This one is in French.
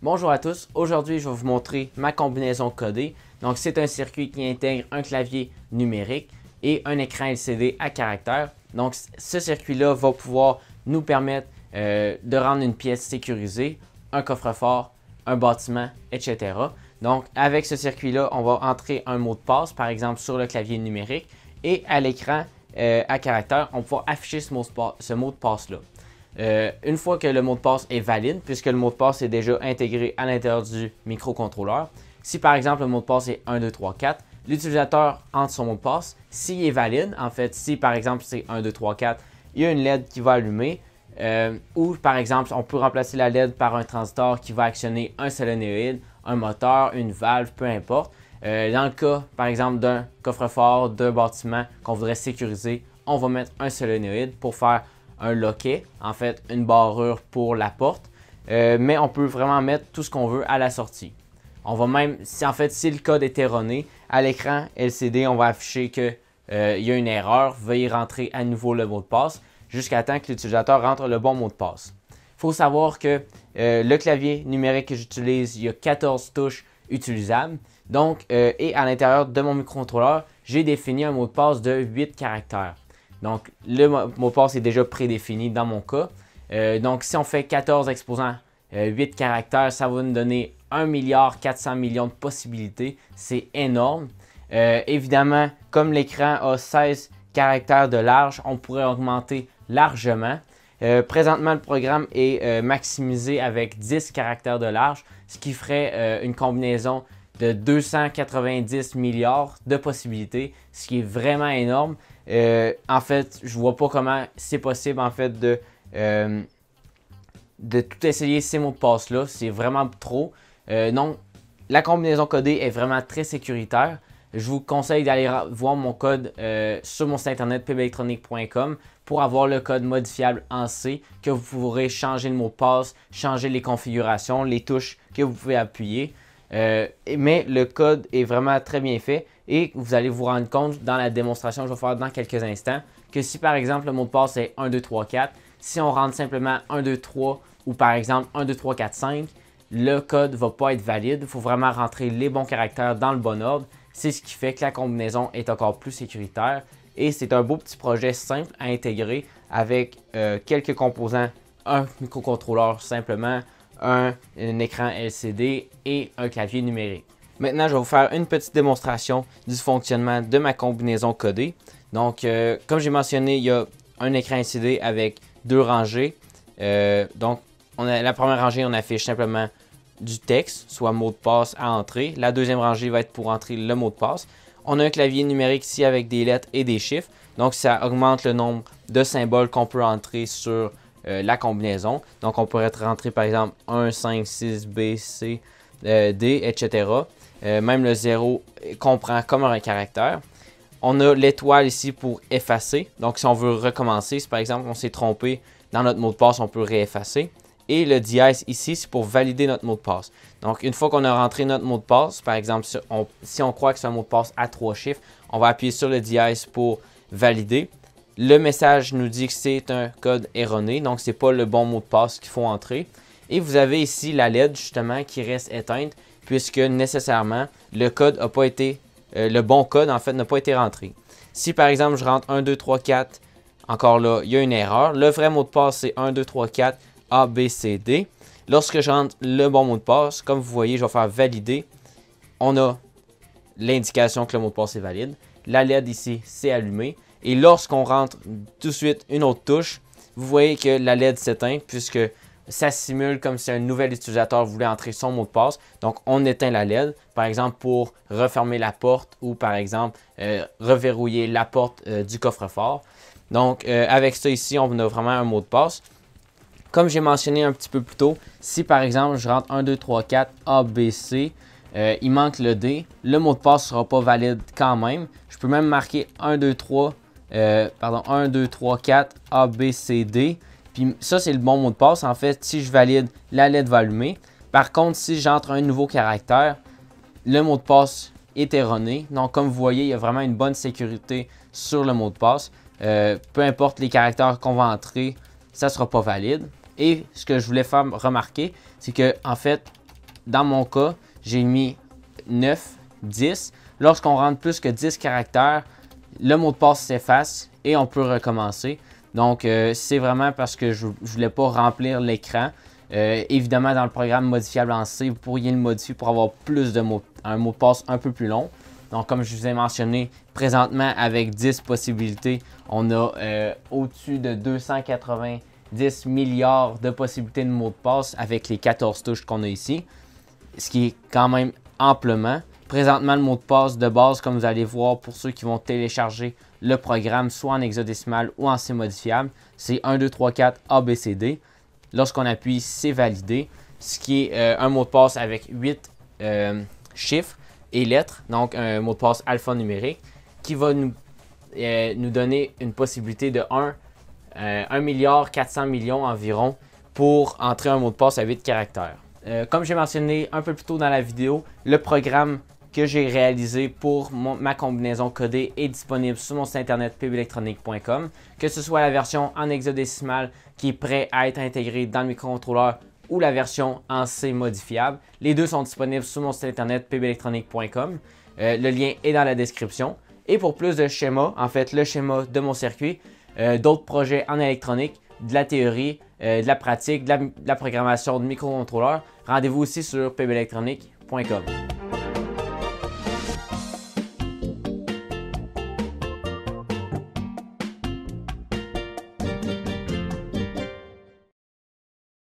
Bonjour à tous, aujourd'hui je vais vous montrer ma combinaison codée. Donc c'est un circuit qui intègre un clavier numérique et un écran LCD à caractère. Donc ce circuit-là va pouvoir nous permettre euh, de rendre une pièce sécurisée, un coffre-fort, un bâtiment, etc. Donc avec ce circuit-là, on va entrer un mot de passe, par exemple sur le clavier numérique, et à l'écran euh, à caractère, on va afficher ce mot de passe-là. passe là euh, une fois que le mot de passe est valide, puisque le mot de passe est déjà intégré à l'intérieur du microcontrôleur, si par exemple le mot de passe est 1, 2, 3, 4, l'utilisateur entre son mot de passe. S'il est valide, en fait, si par exemple c'est 1, 2, 3, 4, il y a une LED qui va allumer. Euh, ou par exemple, on peut remplacer la LED par un transistor qui va actionner un solénoïde, un moteur, une valve, peu importe. Euh, dans le cas, par exemple, d'un coffre-fort, d'un bâtiment qu'on voudrait sécuriser, on va mettre un solénoïde pour faire un loquet, en fait une barrure pour la porte, euh, mais on peut vraiment mettre tout ce qu'on veut à la sortie. On va même, si en fait si le code est erroné, à l'écran LCD, on va afficher qu'il euh, y a une erreur, veuillez rentrer à nouveau le mot de passe jusqu'à temps que l'utilisateur rentre le bon mot de passe. Il faut savoir que euh, le clavier numérique que j'utilise, il y a 14 touches utilisables. Donc, et à l'intérieur de mon microcontrôleur, j'ai défini un mot de passe de 8 caractères. Donc, le mot de passe est déjà prédéfini dans mon cas. Euh, donc, si on fait 14 exposants, 8 euh, caractères, ça va nous donner 1,4 milliard millions de possibilités. C'est énorme. Euh, évidemment, comme l'écran a 16 caractères de large, on pourrait augmenter largement. présentement, le programme est maximisé avec 10 caractères de large, ce qui ferait une combinaison de 290 milliards de possibilités, ce qui est vraiment énorme. Euh, en fait, je vois pas comment c'est possible en fait de, euh, tout essayer ces mots de passe là. C'est vraiment trop. Donc, euh, la combinaison codée est vraiment très sécuritaire. Je vous conseille d'aller voir mon code sur mon site internet pbelectronique.com pour avoir le code modifiable en C que vous pourrez changer le mot de passe, changer les configurations, les touches que vous pouvez appuyer. Euh, mais le code est vraiment très bien fait et vous allez vous rendre compte dans la démonstration que je vais faire dans quelques instants que si par exemple le mot de passe est 1, 2, 3, 4, si on rentre simplement 1, 2, 3 ou par exemple 1, 2, 3, 4, 5, le code ne va pas être valide. Il faut vraiment rentrer les bons caractères dans le bon ordre. C'est ce qui fait que la combinaison est encore plus sécuritaire et c'est un beau petit projet simple à intégrer avec euh, quelques composants, un microcontrôleur simplement, un, écran LCD et un clavier numérique. Maintenant, je vais vous faire une petite démonstration du fonctionnement de ma combinaison codée. Donc, euh, comme j'ai mentionné, il y a un écran LCD avec deux rangées. Euh, donc, on la première rangée, on affiche simplement du texte, soit mot de passe à entrer. La deuxième rangée va être pour entrer le mot de passe. On a un clavier numérique ici avec des lettres et des chiffres. Donc, ça augmente le nombre de symboles qu'on peut entrer sur euh, la combinaison. Donc on pourrait être rentré par exemple 1, 5, 6, B, C, euh, D, etc. Euh, même le 0 comprend comme un caractère. On a l'étoile ici pour effacer. Donc si on veut recommencer, si par exemple on s'est trompé dans notre mot de passe, on peut réeffacer. Et le dièse ici, c'est pour valider notre mot de passe. Donc une fois qu'on a rentré notre mot de passe, par exemple si on, croit que ce un mot de passe à trois chiffres, on va appuyer sur le dièse pour valider. Le message nous dit que c'est un code erroné, donc ce n'est pas le bon mot de passe qu'il faut entrer. Et vous avez ici la LED justement qui reste éteinte puisque nécessairement le code a pas été euh, le bon code en fait n'a pas été rentré. Si par exemple je rentre 1 2 3 4 encore là, il y a une erreur. Le vrai mot de passe c'est 1 2 3 4 A B C D. Lorsque je rentre le bon mot de passe, comme vous voyez, je vais faire valider. On a l'indication que le mot de passe est valide. La LED ici, c'est allumée. Et lorsqu'on rentre tout de suite une autre touche, vous voyez que la LED s'éteint puisque ça simule comme si un nouvel utilisateur voulait entrer son mot de passe. Donc, on éteint la LED, par exemple pour refermer la porte ou par exemple euh, reverrouiller la porte euh, du coffre-fort. Donc, euh, avec ça ici, on a vraiment un mot de passe. Comme j'ai mentionné un petit peu plus tôt, si par exemple je rentre 1, 2, 3, 4, A, B, C, il manque le D, le mot de passe ne sera pas valide quand même. Je peux même marquer 1, 2, 3, euh, pardon, 1, 2, 3, 4, A, B, C, D. Puis ça, c'est le bon mot de passe. En fait, si je valide, la lettre va allumer. Par contre, si j'entre un nouveau caractère, le mot de passe est erroné. Donc, comme vous voyez, il y a vraiment une bonne sécurité sur le mot de passe. Euh, peu importe les caractères qu'on va entrer, ça ne sera pas valide. Et ce que je voulais faire remarquer, c'est que, en fait, dans mon cas, j'ai mis 9, 10. Lorsqu'on rentre plus que 10 caractères, le mot de passe s'efface et on peut recommencer. Donc, euh, c'est vraiment parce que je ne voulais pas remplir l'écran. Euh, évidemment, dans le programme modifiable en C, vous pourriez le modifier pour avoir plus de mots, un mot de passe un peu plus long. Donc, comme je vous ai mentionné, présentement, avec 10 possibilités, on a euh, au-dessus de 290 milliards de possibilités de mots de passe avec les 14 touches qu'on a ici, ce qui est quand même amplement. Présentement, le mot de passe de base, comme vous allez voir, pour ceux qui vont télécharger le programme, soit en hexadécimal ou en C modifiable, c'est 1, 2, 3, 4, ABCD. Lorsqu'on appuie, c'est validé, ce qui est euh, un mot de passe avec 8 euh, chiffres et lettres, donc un mot de passe alphanumérique, qui va nous, euh, nous donner une possibilité de 1, 1 milliard 400 millions environ pour entrer un mot de passe à 8 caractères. comme j'ai mentionné un peu plus tôt dans la vidéo, le programme que j'ai réalisé pour ma combinaison codée est disponible sur mon site internet pbelectronique.com que ce soit la version en hexadécimal qui est prêt à être intégrée dans le microcontrôleur ou la version en C modifiable. Les deux sont disponibles sur mon site internet pbelectronique.com euh, le lien est dans la description. Et pour plus de schémas, en fait le schéma de mon circuit, euh, d'autres projets en électronique, de la théorie, euh, de la pratique, de la, programmation de microcontrôleurs, rendez-vous aussi sur pbelectronique.com